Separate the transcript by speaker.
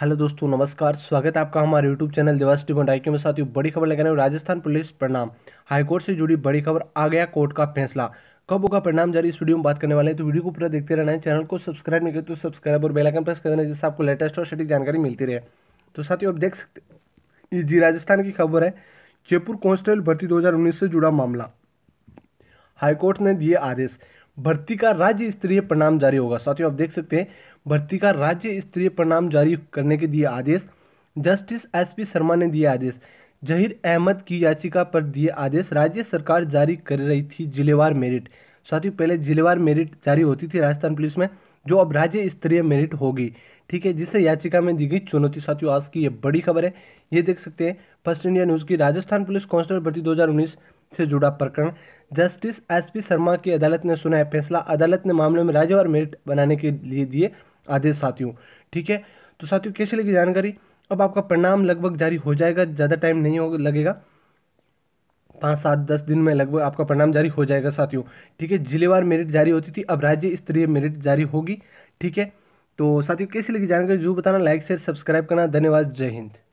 Speaker 1: hello दोस्तों नमस्कार स्वागत है आपका हमारे यूट्यूब चैनल दिवस डिबन आई में साथ ही बड़ी खबर लेकर राजस्थान पुलिस परिणाम हाईकोर्ट से जुड़ी बड़ी खबर आ गया कोर्ट का फैसला कब होगा परिणाम जारी इस वीडियो में बात करने वाले हैं तो वीडियो को पूरा देखते रहना है चैनल को सब्सक्राइब नहीं करें तो सब्सक्राइब और बेलाइकन प्रेस कर देना जिससे आपको लेटेस्ट और सटीक जानकारी मिलती रहे तो साथियों आप देख सकते जी राजस्थान की खबर है जयपुर कांस्टेबल भर्ती दो से जुड़ा मामला हाईकोर्ट ने दिए आदेश भर्ती का राज्य स्तरीय परिणाम जारी होगा साथियों आप देख सकते हैं भर्ती का राज्य स्तरीय परिणाम जारी करने के दिए आदेश जस्टिस एस पी शर्मा ने दिए आदेश जहीर अहमद की याचिका पर दिए आदेश राज्य सरकार जारी कर रही थी जिलेवार मेरिट साथियों पहले जिलेवार मेरिट जारी होती थी राजस्थान पुलिस में जो अब राज्य स्तरीय मेरिट होगी ठीक है जिसे याचिका में दी गई चुनौती साथियों आज की ये बड़ी खबर है ये देख सकते हैं फर्स्ट इंडिया न्यूज़ की राजस्थान पुलिस कांस्टेबल भर्ती 2019 से जुड़ा प्रकरण जस्टिस एस पी शर्मा की अदालत ने सुना है फैसला अदालत ने मामले में राज्यवार मेरिट बनाने के लिए दिए आदेश साथियों ठीक है तो साथियों कैसे लगी जानकारी अब आपका परिणाम लगभग जारी हो जाएगा ज़्यादा टाइम नहीं हो लगेगा पाँच सात दस दिन में लगभग आपका परिणाम जारी हो जाएगा साथियों ठीक है जिलेवार मेरिट जारी होती थी अब राज्य स्तरीय मेरिट जारी होगी ठीक है तो साथियों कैसी लगी जानकारी जरूर बताना लाइक शेयर सब्सक्राइब करना धन्यवाद जय हिंद